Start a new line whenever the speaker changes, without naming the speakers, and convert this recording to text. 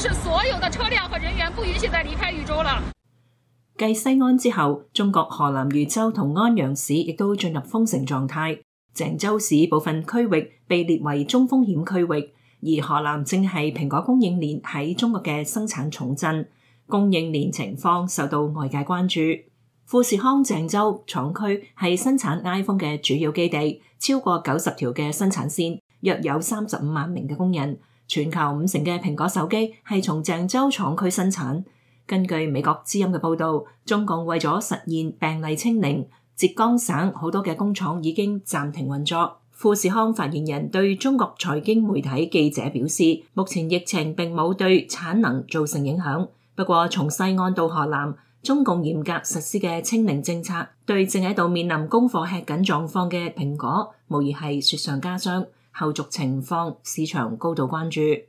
所有的车辆和人员不允许再离开
继西安之后，中国河南禹州同安阳市亦都进入封城状态。郑州市部分区域被列为中风险区域，而河南正系苹果供应链喺中国嘅生产重镇，供应链情况受到外界关注。富士康郑州厂区系生产 iPhone 嘅主要基地，超过九十条嘅生产线，约有三十五万名嘅工人。全球五成嘅苹果手机系从郑州厂区生产。根据美国之音》嘅报道，中共为咗实现病例清零，浙江省好多嘅工厂已经暂停运作。富士康发言人对中国财经媒体记者表示，目前疫情并冇对产能造成影响。不过从西安到河南，中共严格实施嘅清零政策，对正喺度面临供货吃紧状况嘅苹果，无疑系雪上加霜。後續情況，市場高度關注。